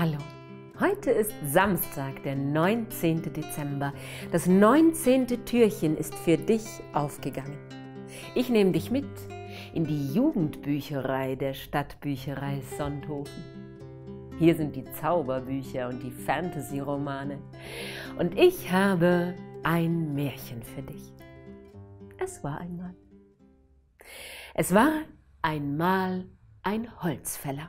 Hallo. Heute ist Samstag, der 19. Dezember. Das 19. Türchen ist für dich aufgegangen. Ich nehme dich mit in die Jugendbücherei der Stadtbücherei Sonthofen. Hier sind die Zauberbücher und die Fantasy-Romane. Und ich habe ein Märchen für dich. Es war einmal. Es war einmal ein Holzfäller.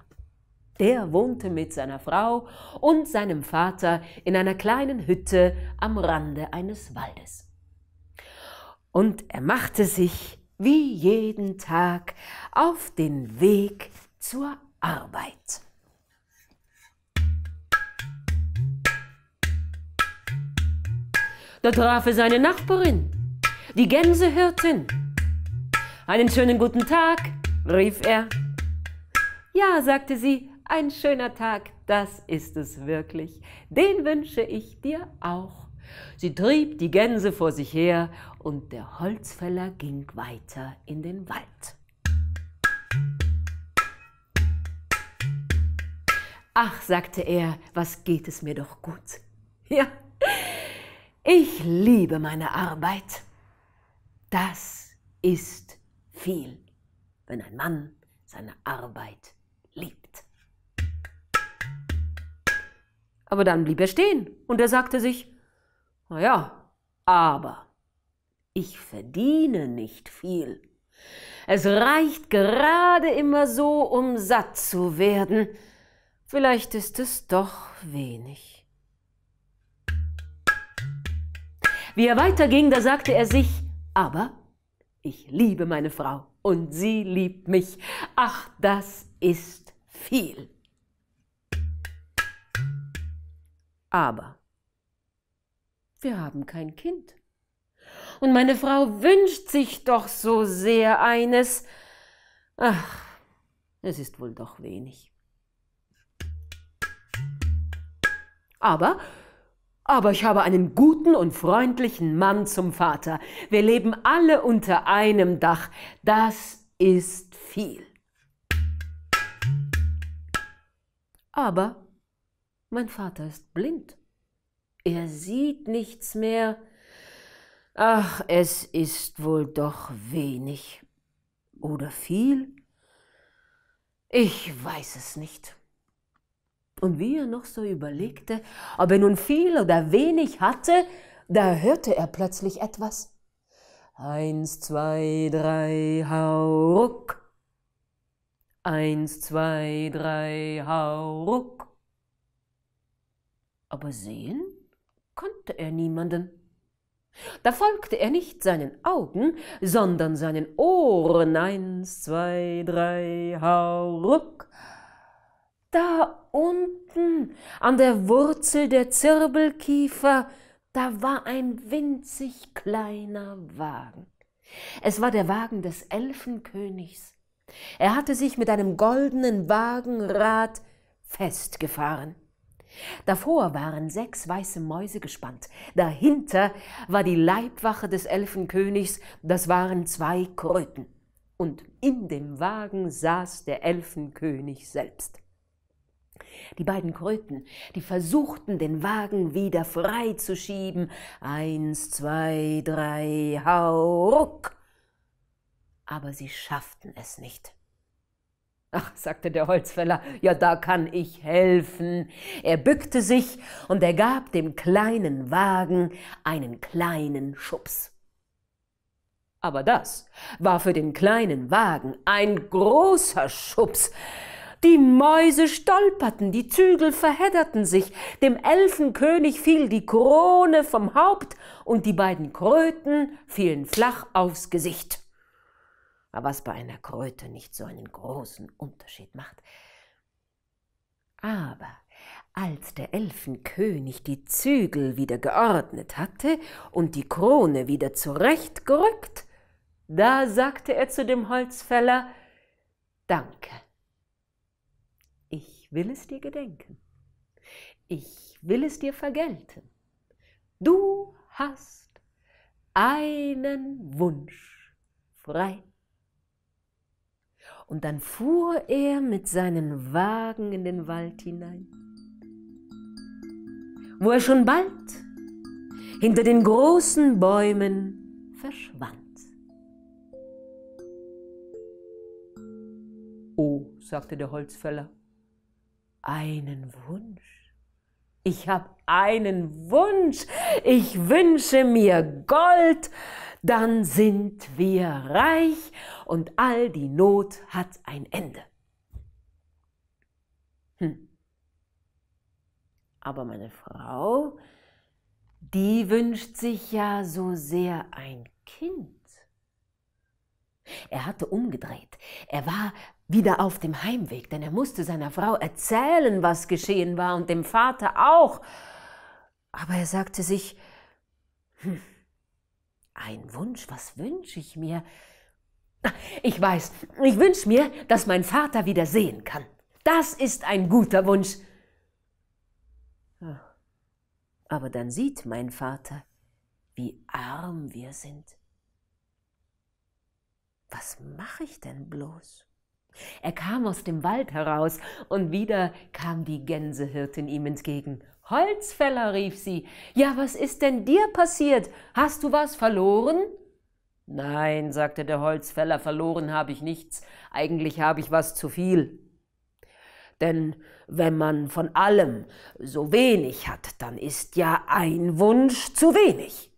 Der wohnte mit seiner Frau und seinem Vater in einer kleinen Hütte am Rande eines Waldes. Und er machte sich wie jeden Tag auf den Weg zur Arbeit. Da traf er seine Nachbarin, die Gänsehirtin. Einen schönen guten Tag, rief er. Ja, sagte sie, ein schöner Tag, das ist es wirklich. Den wünsche ich dir auch. Sie trieb die Gänse vor sich her und der Holzfäller ging weiter in den Wald. Ach, sagte er, was geht es mir doch gut. Ja, ich liebe meine Arbeit. Das ist viel, wenn ein Mann seine Arbeit liebt. aber dann blieb er stehen und er sagte sich, na ja, aber ich verdiene nicht viel. Es reicht gerade immer so, um satt zu werden. Vielleicht ist es doch wenig. Wie er weiterging, da sagte er sich, aber ich liebe meine Frau und sie liebt mich. Ach, das ist viel. Aber wir haben kein Kind. Und meine Frau wünscht sich doch so sehr eines. Ach, es ist wohl doch wenig. Aber, aber ich habe einen guten und freundlichen Mann zum Vater. Wir leben alle unter einem Dach. Das ist viel. Aber mein Vater ist blind. Er sieht nichts mehr. Ach, es ist wohl doch wenig. Oder viel? Ich weiß es nicht. Und wie er noch so überlegte, ob er nun viel oder wenig hatte, da hörte er plötzlich etwas. Eins, zwei, drei, hau ruck. Eins, zwei, drei, hau ruck aber sehen konnte er niemanden. Da folgte er nicht seinen Augen, sondern seinen Ohren. Eins, zwei, drei, hau, ruck. Da unten, an der Wurzel der Zirbelkiefer, da war ein winzig kleiner Wagen. Es war der Wagen des Elfenkönigs. Er hatte sich mit einem goldenen Wagenrad festgefahren. Davor waren sechs weiße Mäuse gespannt. Dahinter war die Leibwache des Elfenkönigs, das waren zwei Kröten. Und in dem Wagen saß der Elfenkönig selbst. Die beiden Kröten, die versuchten, den Wagen wieder freizuschieben. Eins, zwei, drei, hau, ruck! Aber sie schafften es nicht. Ach, sagte der Holzfäller, ja, da kann ich helfen. Er bückte sich und er gab dem kleinen Wagen einen kleinen Schubs. Aber das war für den kleinen Wagen ein großer Schubs. Die Mäuse stolperten, die Zügel verhedderten sich, dem Elfenkönig fiel die Krone vom Haupt und die beiden Kröten fielen flach aufs Gesicht was bei einer Kröte nicht so einen großen Unterschied macht. Aber als der Elfenkönig die Zügel wieder geordnet hatte und die Krone wieder zurechtgerückt, da sagte er zu dem Holzfäller Danke. Ich will es dir gedenken. Ich will es dir vergelten. Du hast einen Wunsch frei und dann fuhr er mit seinen Wagen in den Wald hinein, wo er schon bald hinter den großen Bäumen verschwand. Oh, sagte der Holzfäller, einen Wunsch. Ich habe einen Wunsch. Ich wünsche mir Gold, dann sind wir reich und all die Not hat ein Ende. Hm. Aber meine Frau, die wünscht sich ja so sehr ein Kind. Er hatte umgedreht. Er war wieder auf dem Heimweg, denn er musste seiner Frau erzählen, was geschehen war und dem Vater auch. Aber er sagte sich, hm, ein Wunsch, was wünsche ich mir? Ich weiß, ich wünsche mir, dass mein Vater wieder sehen kann. Das ist ein guter Wunsch. Ah, aber dann sieht mein Vater, wie arm wir sind. Was mache ich denn bloß? Er kam aus dem Wald heraus, und wieder kam die Gänsehirtin ihm entgegen. Holzfäller, rief sie. Ja, was ist denn dir passiert? Hast du was verloren? Nein, sagte der Holzfäller, verloren habe ich nichts, eigentlich habe ich was zu viel. Denn wenn man von allem so wenig hat, dann ist ja ein Wunsch zu wenig.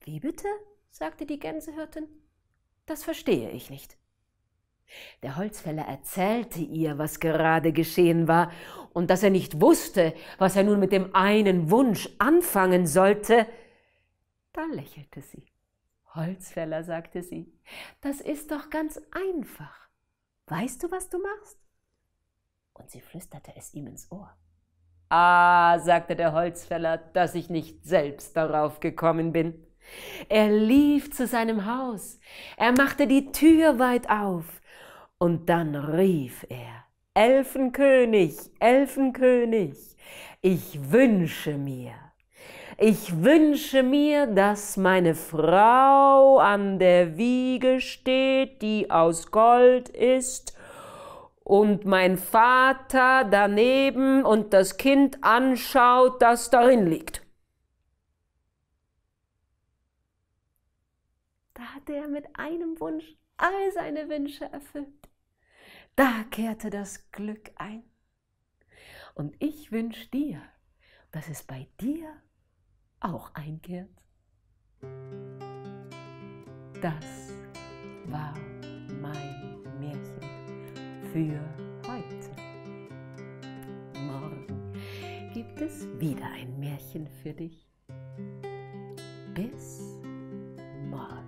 Wie bitte? sagte die Gänsehirtin. Das verstehe ich nicht. Der Holzfäller erzählte ihr, was gerade geschehen war, und dass er nicht wusste, was er nun mit dem einen Wunsch anfangen sollte, da lächelte sie. Holzfäller, sagte sie, das ist doch ganz einfach. Weißt du, was du machst? Und sie flüsterte es ihm ins Ohr. Ah, sagte der Holzfäller, dass ich nicht selbst darauf gekommen bin. Er lief zu seinem Haus, er machte die Tür weit auf, und dann rief er. Elfenkönig, Elfenkönig, ich wünsche mir, ich wünsche mir, dass meine Frau an der Wiege steht, die aus Gold ist, und mein Vater daneben und das Kind anschaut, das darin liegt. Da hatte er mit einem Wunsch all seine Wünsche erfüllt. Da kehrte das Glück ein. Und ich wünsche dir, dass es bei dir auch einkehrt. Das war mein Märchen für heute. Morgen gibt es wieder ein Märchen für dich. Bis morgen.